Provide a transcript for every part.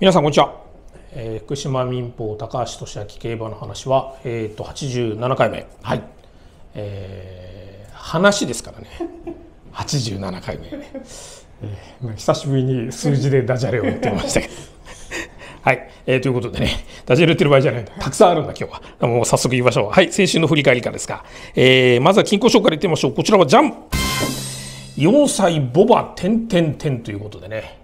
皆さんこんにちは、えー、福島民放高橋俊明競馬の話は、えーと、87回目はい、えー、話ですからね87 回目、えーまあ、久しぶりに数字でダジャレを言ってましたけど はい、えー、ということでねダジャレ言ってる場合じゃないたくさんあるんだ今日はもう早速言いましょうはい先週の振り返りからですが、えー、まずは金衡賞からいってみましょうこちらはジャン4歳ボバんてんということでね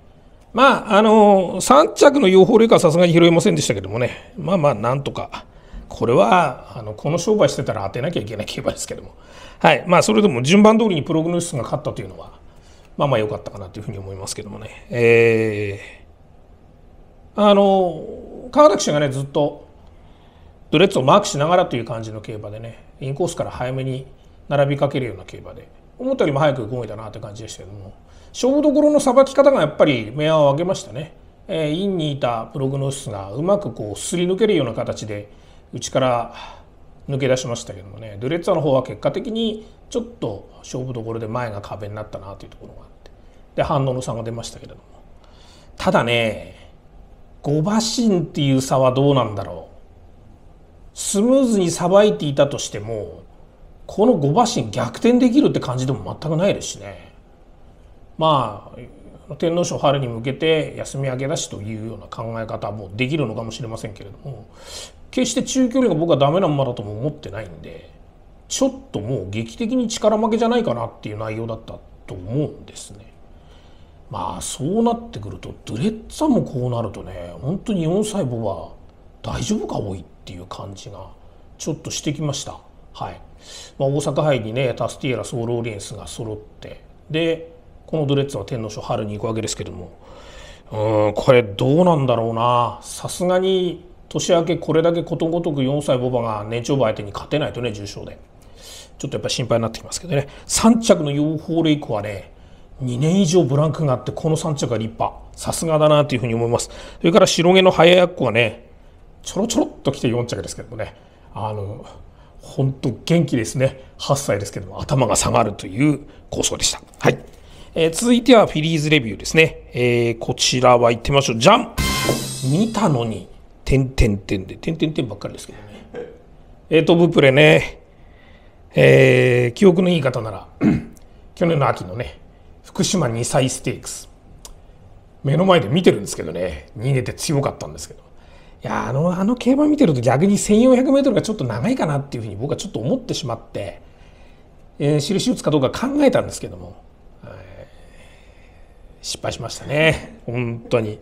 まあ、あのー、3着の養蜂類はさすがに拾えませんでしたけどもね、まあまあ、なんとか、これはあのこの商売してたら当てなきゃいけない競馬ですけども、はいまあ、それでも順番通りにプログノシスが勝ったというのは、まあまあ良かったかなというふうに思いますけどもね、えー、あのー、川崎氏がね、ずっとドレッツをマークしながらという感じの競馬でね、インコースから早めに並びかけるような競馬で、思ったよりも早く動いたなっいう感じでしたけども勝負どころのさばき方がやっぱり目を上げましたね、えー、インにいたプログノシスがうまくこうすり抜けるような形で内から抜け出しましたけどもねドゥレッツァの方は結果的にちょっと勝負どころで前が壁になったなというところがあってで反応の差が出ましたけれどもただね5馬身っていう差はどうなんだろうスムーズにさばいていたとしてもこの5馬身逆転できるって感じでも全くないですしねまあ天皇賞春に向けて休み明けだしというような考え方もできるのかもしれませんけれども決して中距離が僕はダメな馬だとも思ってないんでちょっともう劇的に力負けじゃないかなっていう内容だったと思うんですね。まあそうなってくるとドレッツァもこうなるとね本当に4細胞は大丈夫か多いっていう感じがちょっとしてきました。はい、まあ、大阪杯にねタスティエラソウルオリエンスが揃ってでこのドレッツは天皇賞春に行くわけですけどもうんこれどうなんだろうなさすがに年明けこれだけことごとく4歳ボバが年長馬相手に勝てないとね重賞でちょっとやっぱ心配になってきますけどね3着のヨーホーレイクはね2年以上ブランクがあってこの3着は立派さすがだなというふうに思いますそれから白毛の早やっこはねちょろちょろっと来て4着ですけどもねあの本当元気ですね8歳ですけども頭が下がるという構想でした、はいえー、続いてはフィリーズレビューですね、えー、こちらは行ってみましょうじゃん見たのに点点点で点点点ばっかりですけどねえー、トブプレねえー、記憶のいい方なら 去年の秋のね福島2歳ステークス目の前で見てるんですけどね逃げて強かったんですけどいやあのあの競馬見てると逆に 1400m がちょっと長いかなっていうふうに僕はちょっと思ってしまって、えー、印打つかどうか考えたんですけども、失敗しましたね本当に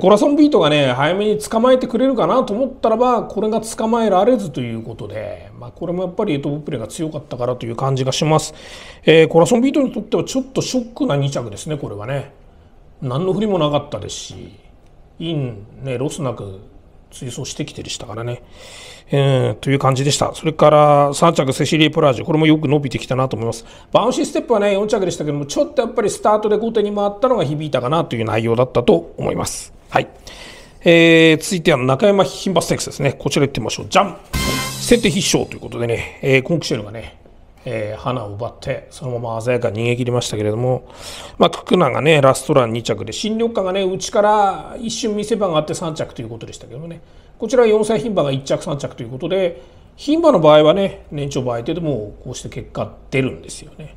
コラソンビートがね早めに捕まえてくれるかなと思ったらばこれが捕まえられずということで、まあ、これもやっぱりエトブプレが強かったからという感じがします、えー、コラソンビートにとってはちょっとショックな2着ですねこれはね何の振りもなかったですしイン、ね、ロスなく追走してきてでしたからね、えー、という感じでした。それから3着セシリー・プラージュ、これもよく伸びてきたなと思います。バウンシーステップはね、4着でしたけども、ちょっとやっぱりスタートで後手に回ったのが響いたかなという内容だったと思います。はい。えー、続いては中山牝馬ステークスですね。こちら行ってみましょう。じゃん先手必勝ということでね、えー、コンクシェルがね、えー、花を奪ってそのまま鮮やかに逃げ切りましたけれども、まあ、ククナがねラストラン2着で新緑化がね内から一瞬見せ場があって3着ということでしたけどもねこちら4歳牝馬が1着3着ということで牝馬の場合はね年長馬相手でもこうして結果出るんですよね。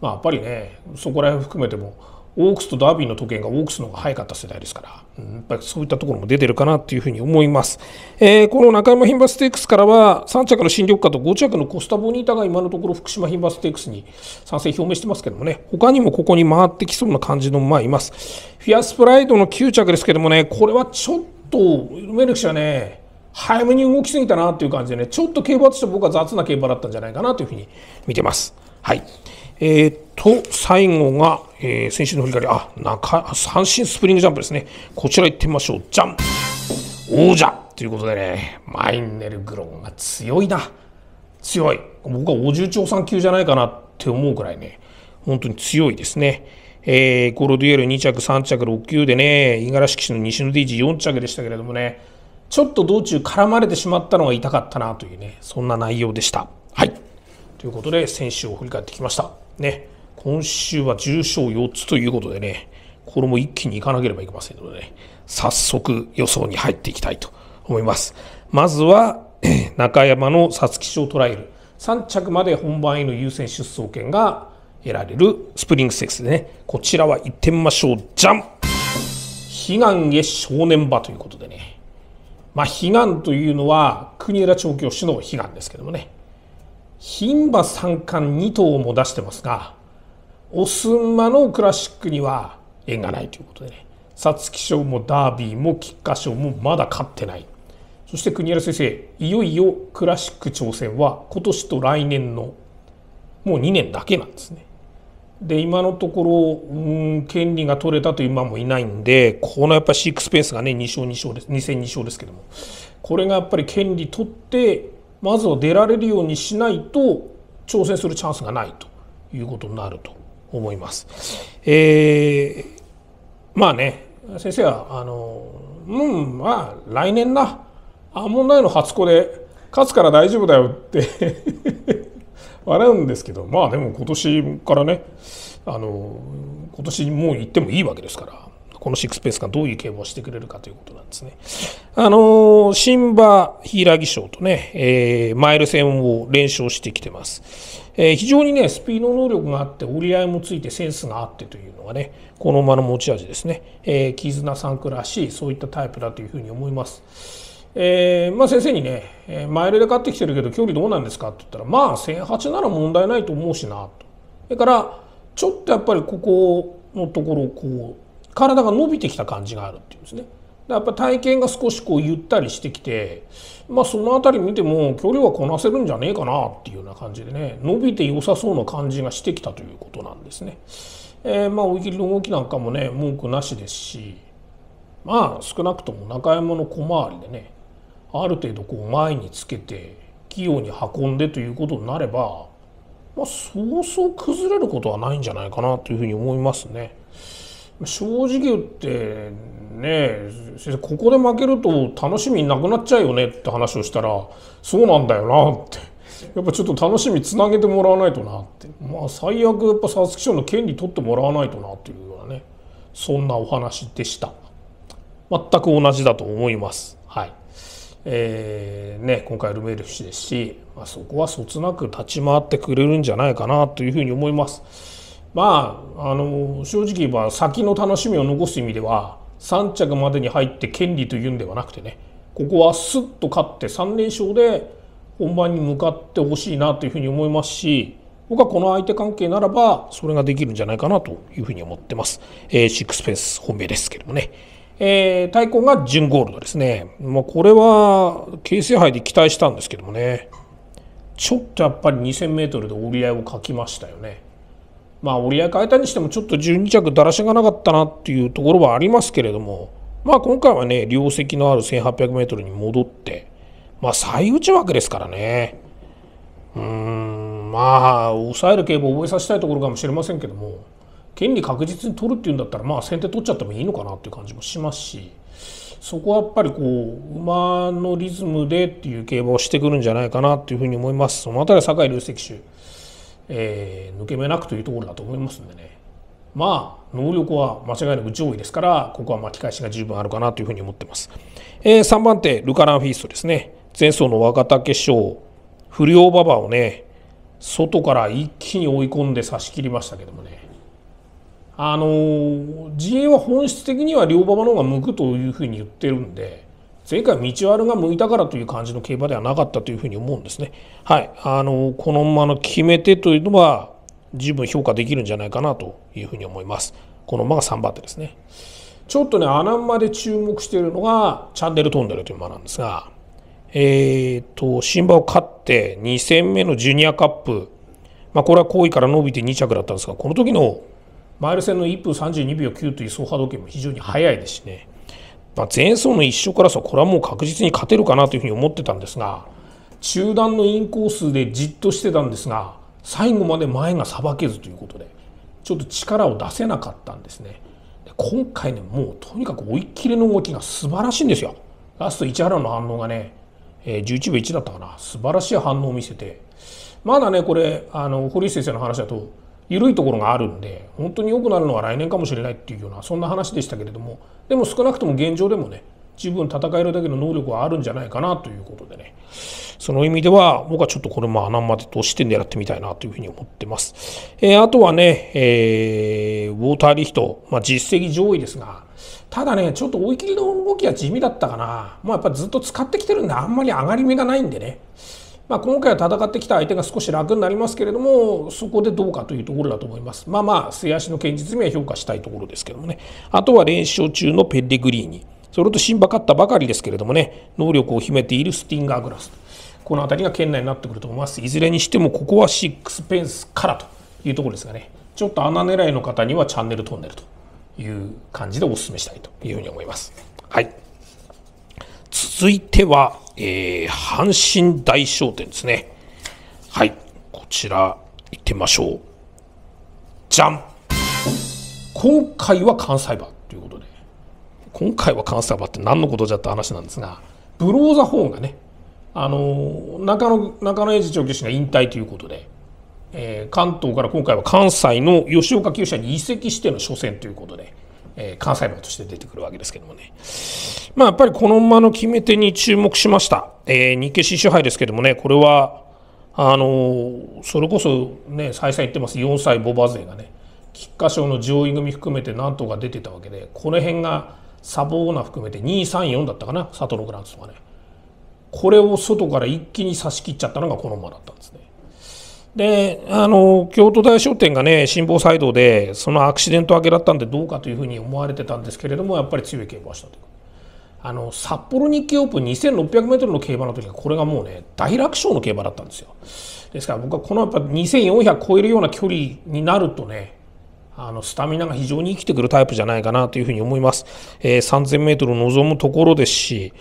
まあ、やっぱりねそこら辺含めてもオークスとダービーの時計がオークスの方が早かった世代ですから、うん、やっぱりそういったところも出てるかなというふうに思います。えー、この中山牝馬ステークスからは、3着の新緑化と5着のコスタボニータが今のところ福島牝馬ステークスに賛成表明してますけどもね、他にもここに回ってきそうな感じの馬います。フィアスプライドの9着ですけどもね、これはちょっと、メルク氏はね、早めに動きすぎたなという感じでね、ちょっと競馬として僕は雑な競馬だったんじゃないかなというふうに見てます。はい。えー、っと、最後が、えー、先週の振り返り、あ、中、三振スプリングジャンプですね。こちら行ってみましょう。じゃん王者ということでね、マインネルグロンが強いな。強い。僕はお重兆さん級じゃないかなって思うくらいね、本当に強いですね。えー、ルロデュエル2着、3着、6級でね、五十嵐騎士の西野ディージ4着でしたけれどもね、ちょっと道中絡まれてしまったのが痛かったなというね、そんな内容でした。はい。ということで先週を振り返ってきました。ね、今週は重賞4つということでね、これも一気にいかなければいけませんのでね、早速予想に入っていきたいと思います。まずは、中山の皐月賞トライル、3着まで本番への優先出走権が得られるスプリングスクスでね、こちらは行ってみましょう。じゃん悲願へ正念場ということでね、まあ、悲願というのは国枝調教師の悲願ですけどもね、牝馬三冠2頭も出してますがオス馬のクラシックには縁がないということでね皐月賞もダービーも菊花賞もまだ勝ってないそして国枝先生いよいよクラシック挑戦は今年と来年のもう2年だけなんですね。で今のところ、うん、権利が取れたという馬もいないんでこのやっぱシークスペースがね2勝2勝です2戦2勝ですけどもこれがやっぱり権利取ってまずは出られるようにしないと挑戦するチャンスがないということになると思います。えー、まあね先生はあのうんまあ来年なアーモンダイの初子で勝つから大丈夫だよって 笑うんですけどまあでも今年からねあの今年もう行ってもいいわけですからこのシックスペースがどういう競馬をしてくれるかということなんですね。あのー、新馬柊賞とね、えー、マイル戦を連勝してきてます。えー、非常にね、スピード能力があって、折り合いもついてセンスがあってというのがね、この馬の持ち味ですね。えー、絆三ンクらしい、そういったタイプだというふうに思います。えー、まあ、先生にね、えマイルで勝ってきてるけど距離どうなんですかって言ったらまあ1008なら問題ないと思うしなと。それからちょっとやっぱりここのところこう、体が伸びてきた感じがあるっていうんですね。やっぱ体験が少しこうゆったりしてきて、まあ、その辺り見ても距離はこなせるんじゃねえかなっていうような感じでね伸びて良さそうな感じがしてきたということなんですね。えー、まあ追い切りの動きなんかもね文句なしですしまあ少なくとも中山の小回りでねある程度こう前につけて器用に運んでということになれば、まあ、そうそう崩れることはないんじゃないかなというふうに思いますね。正直言ってね先生ここで負けると楽しみなくなっちゃうよねって話をしたらそうなんだよなってやっぱちょっと楽しみつなげてもらわないとなってまあ最悪やっぱ皐月賞の権利取ってもらわないとなっていうようなねそんなお話でした全く同じだと思いますはいえーね、今回ルメール氏ですし、まあ、そこはそつなく立ち回ってくれるんじゃないかなというふうに思います。まあ、あの正直言えば先の楽しみを残す意味では3着までに入って権利というんではなくてねここはスッと勝って3連勝で本番に向かってほしいなというふうに思いますし僕はこの相手関係ならばそれができるんじゃないかなというふうに思ってます。えー、シックスペース本命ですけどもね。えー、対抗が準ゴールドですね。まあ、これは形成杯で期待したんですけどもね。ちょっとやっぱり2000メートルで折り合いをかきましたよね。まあ折り合い変えたにしてもちょっと12着だらしがなかったなっていうところはありますけれどもまあ今回はね両席のある 1800m に戻ってまあ最内枠ですからねうーんまあ抑える競馬を覚えさせたいところかもしれませんけども権利確実に取るっていうんだったらまあ先手取っちゃってもいいのかなっていう感じもしますしそこはやっぱりこう馬のリズムでっていう競馬をしてくるんじゃないかなっていうふうに思います。その辺りは坂井隆石手えー、抜け目なくというところだと思いますんでねまあ能力は間違いなく上位ですからここは巻き返しが十分あるかなというふうに思ってます、えー、3番手ルカ・ランフィーストですね前走の若竹賞不良馬場をね外から一気に追い込んで差し切りましたけどもねあの陣営は本質的には両馬場の方が向くというふうに言ってるんで前回道悪が向いたからという感じの競馬ではなかったというふうに思うんですね。はい、あのこの馬の決め手というのは十分評価できるんじゃないかなというふうに思います。この馬が3番手ですね。ちょっとね穴馬で注目しているのがチャンネルトンネルという馬なんですが、えーと、新馬を勝って2戦目のジュニアカップ、まあ、これは好位から伸びて2着だったんですがこの時のマイル戦の1分32秒9という走破時計も非常に速いですしねまあ、前走の1勝からさこれはもう確実に勝てるかなというふうに思ってたんですが中段のインコースでじっとしてたんですが最後まで前がさばけずということでちょっと力を出せなかったんですね。今回ねもうとにかく追い切れの動きが素晴らしいんですよ。ラスト市原の反応がね、えー、11秒1だったかな素晴らしい反応を見せてまだねこれあの堀内先生の話だと緩いところがあるんで本当に良くなるのは来年かもしれないっていうようなそんな話でしたけれどもでも少なくとも現状でもね十分戦えるだけの能力はあるんじゃないかなということでねその意味では僕はちょっとこれも穴までとして狙ってみたいなというふうに思ってます、えー、あとはね、えー、ウォーターリフト、まあ、実績上位ですがただねちょっと追い切りの動きは地味だったかなまあやっぱずっと使ってきてるんであんまり上がり目がないんでねまあ、今回は戦ってきた相手が少し楽になりますけれどもそこでどうかというところだと思いますまあまあ末足の堅実には評価したいところですけどもねあとは連勝中のペッリグリーニそれと新馬勝ったばかりですけれどもね能力を秘めているスティンガーグラスこの辺りが圏内になってくると思いますいずれにしてもここは6ペンスからというところですがねちょっと穴狙いの方にはチャンネル飛んでるという感じでお勧めしたいというふうに思いますはい続いてはえー、阪神大商店ですね。はい、こちら行ってみましょう。じゃん今回は関西馬ということで、今回は関西馬って何のことじゃって話なんですが、ブローザホーンがね、あの中野中野英二長教師が引退ということで、えー、関東から今回は関西の吉岡厩舎に移籍しての初戦ということで、えー、幹細胞として出てくるわけですけどもね。まあ、やっぱりこの馬の決め手に注目しました。えー、日経新種杯ですけどもね、これは、あのー、それこそね、再三言ってます、4歳ボバ勢がね、菊花賞の上位組含めて何とか出てたわけで、この辺がサボーナ含めて2、3、4だったかな、サトノグランツとかね。これを外から一気に差し切っちゃったのがこの馬だったんですね。であの京都大商店がね辛抱イ道でそのアクシデント明けだったんでどうかというふうに思われてたんですけれどもやっぱり強い競馬をしたとあの札幌日経オープン 2600m の競馬の時はこれがもうね大楽勝の競馬だったんですよですから僕はこのやっぱ2400超えるような距離になるとねあのスタミナが非常に生きてくるタイプじゃないかなというふうに思います、えー、3 0 0 0ルを望むところですし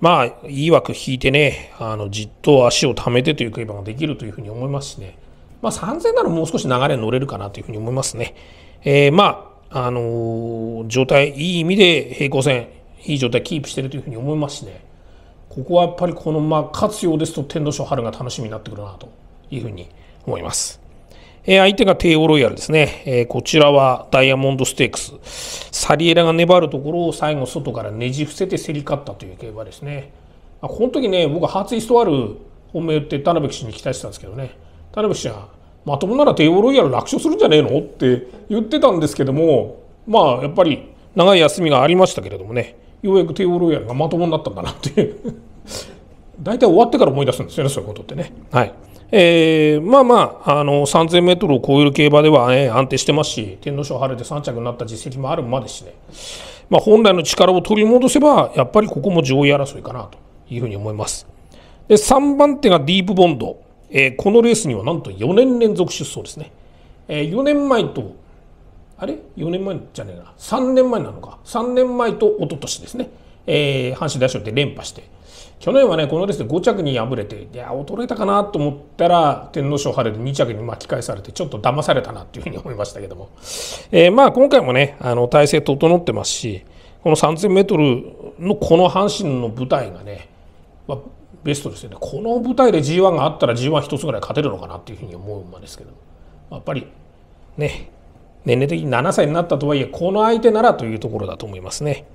まあ、いい枠引いてね、あの、じっと足をためてという競馬ができるというふうに思いますしね。まあ、3000ならもう少し流れに乗れるかなというふうに思いますね。えー、まあ、あのー、状態、いい意味で平行線、いい状態キープしているというふうに思いますしね。ここはやっぱりこの、まあ、勝つようですと天皇賞春が楽しみになってくるなというふうに思います。え相手がテーオロイヤルですね、えこちらはダイヤモンドステークス、サリエラが粘るところを最後、外からねじ伏せて競り勝ったという競馬ですね。この時ね、僕はハーツイストール本命って田辺騎士に期待してたんですけどね、田辺騎手は、まともならテーオロイヤル楽勝するんじゃねえのって言ってたんですけども、まあ、やっぱり長い休みがありましたけれどもね、ようやくテーオロイヤルがまともになったんだなっていう。大体終わってから思い出すんですよねそういうことってね。はいえー、まあまあ、あの、3000メートルを超える競馬ではね、安定してますし、天皇賞晴れて3着になった実績もあるまでしね、まあ、本来の力を取り戻せば、やっぱりここも上位争いかなというふうに思います。で、3番手がディープボンド。えー、このレースにはなんと4年連続出走ですね。えー、4年前と、あれ ?4 年前じゃねえな。3年前なのか。3年前と一昨年ですね。えー、阪神大賞で連覇して。去年はねこのレースで5着に敗れていや衰えたかなと思ったら天皇賞晴れで2着に巻き返されてちょっと騙されたなというふうに思いましたけども、えー、まあ今回もねあの体制整ってますしこの 3000m のこの阪神の舞台がね、まあ、ベストですよねこの舞台で g 1があったら g 1一つぐらい勝てるのかなというふうに思うんですけどやっぱりね年齢的に7歳になったとはいえこの相手ならというところだと思いますね。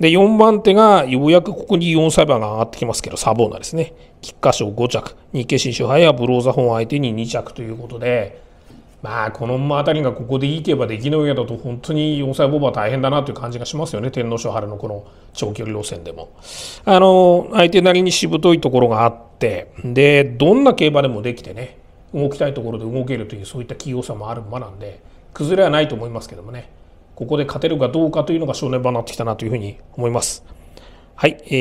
で、4番手が、ようやくここに4サイバーが上がってきますけど、サボーナですね。菊花賞5着、日経新酒杯やブローザ本相手に2着ということで、まあ、この馬あたりがここでいけばできの上だと、本当に4歳ボーバー大変だなという感じがしますよね、天皇賞春のこの長距離路線でも。あの、相手なりにしぶといところがあって、で、どんな競馬でもできてね、動きたいところで動けるという、そういった器用さもある馬なんで、崩れはないと思いますけどもね。ここで勝てるかどうかというのが正念場になってきたなというふうに思います。はい、え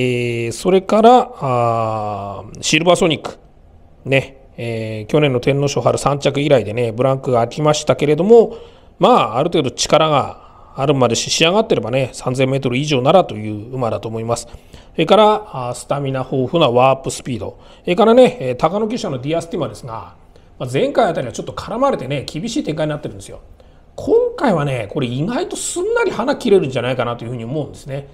ー、それからあシルバーソニック、ねえー、去年の天皇賞春3着以来でねブランクが空きましたけれども、まあ、ある程度力があるまで仕上がってればね、3000メートル以上ならという馬だと思います。それから、スタミナ豊富なワープスピード。それからね、高野厩舎のディアスティマですが、前回あたりはちょっと絡まれてね、厳しい展開になってるんですよ。今回はね、これ意外とすんなり花切れるんじゃないかなというふうに思うんですね。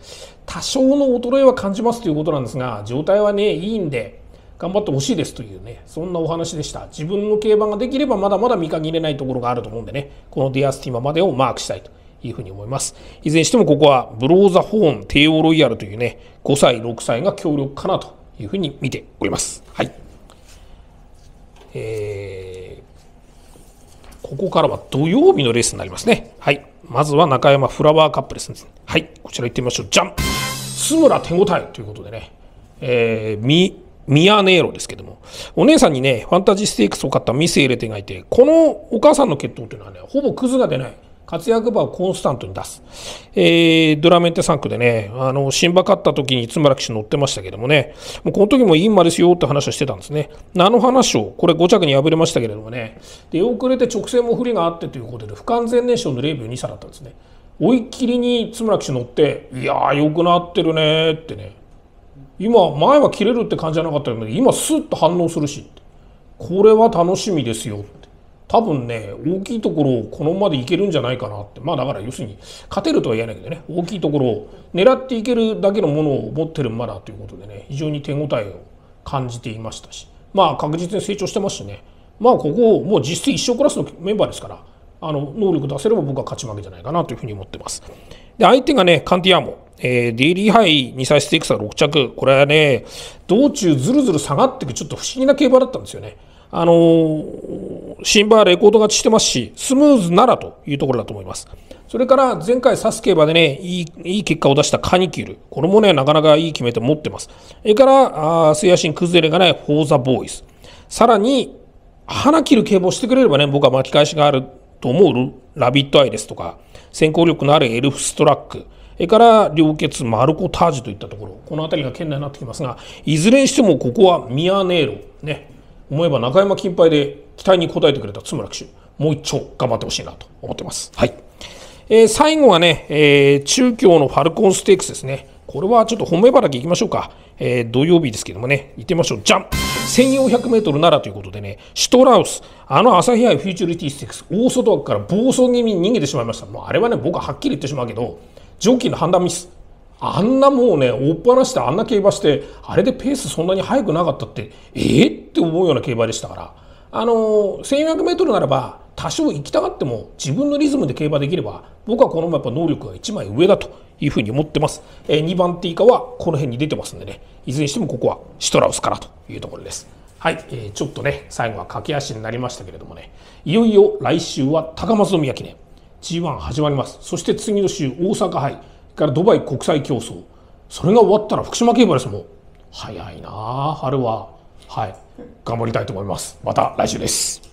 多少の衰えは感じますということなんですが、状態はね、いいんで、頑張ってほしいですというね、そんなお話でした。自分の競馬ができればまだまだ見限れないところがあると思うんでね、このディアスティマまでをマークしたいというふうに思います。いずれにしてもここはブローザホーン、帝オロイヤルというね、5歳、6歳が強力かなというふうに見ております。はい。えーここからは土曜日のレースになりますね。はい。まずは中山フラワーカップです、ね。はい。こちら行ってみましょう。じゃん津村手応えということでね。えー、ミ、ミヤネーロですけども。お姉さんにね、ファンタジーステークスを買ったミスエレテがいて、このお母さんの血統というのはね、ほぼクズが出ない。活躍馬をコンスタントに出す。えー、ドラメンテ3区でね、あの、新馬勝った時に津村騎手乗ってましたけどもね、もうこの時もいい馬ですよって話をしてたんですね。名の話を、これ5着に敗れましたけれどもね、出遅れて直線も不利があってということで、不完全燃焼の0秒2差だったんですね。追い切りに津村騎手乗って、いやー、良くなってるねってね、今、前は切れるって感じじゃなかったけど、今、スッと反応するし、これは楽しみですよ多分ね大きいところをこのままでいけるんじゃないかなってまあだから要するに勝てるとは言えないけどね大きいところを狙っていけるだけのものを持ってる馬だということでね非常に手応えを感じていましたしまあ確実に成長してますしねまあここもう実質一生クラスのメンバーですからあの能力出せれば僕は勝ち負けじゃないかなというふうに思ってます。で相手がねカンティアーモえー、デイリー杯2歳ステークスは6着、これはね、道中ずるずる下がっていく、ちょっと不思議な競馬だったんですよね。あのンバはレコード勝ちしてますし、スムーズならというところだと思います。それから前回、サスケ馬でね、いいいい結果を出したカニキュル、これもね、なかなかいい決め手持ってます。それから、あ水野心崩れがない、フォーザボーイズ。さらに、花切る警棒してくれればね、僕は巻き返しがあると思うラビットアイですとか、先行力のあるエルフストラック、それから両血マルコタージュといったところ、この辺りが圏内になってきますが、いずれにしてもここはミアネーロ、ね、思えば中山金杯で期待に応えてくれた津村騎手もう一丁頑張ってほしいなと思ってます。はいえー、最後はね、えー、中京のファルコンステークスですね。これはちょっと本命茨城いきましょうか。えー、土曜日ですけどもね、行ってみましょう。じゃん !1400 メートルならということでね、シュトラウス、あの朝日杯フューチュリティステックス、大外枠から暴走気味に逃げてしまいました。もうあれはね、僕ははっきり言ってしまうけど、上記の判断ミス。あんなもうね、追っ放してあんな競馬して、あれでペースそんなに速くなかったって、えー、って思うような競馬でしたから、あのー、1400メートルならば、多少行きたがっても自分のリズムで競馬できれば僕はこのままやっぱ能力が1枚上だというふうに思ってます、えー、2番手以下はこの辺に出てますんでねいずれにしてもここはシトラウスからというところですはい、えー、ちょっとね最後は駆け足になりましたけれどもねいよいよ来週は高松宮記念 G1 始まりますそして次の週大阪杯からドバイ国際競争それが終わったら福島競馬ですもん早いな春ははい頑張りたいと思いますまた来週です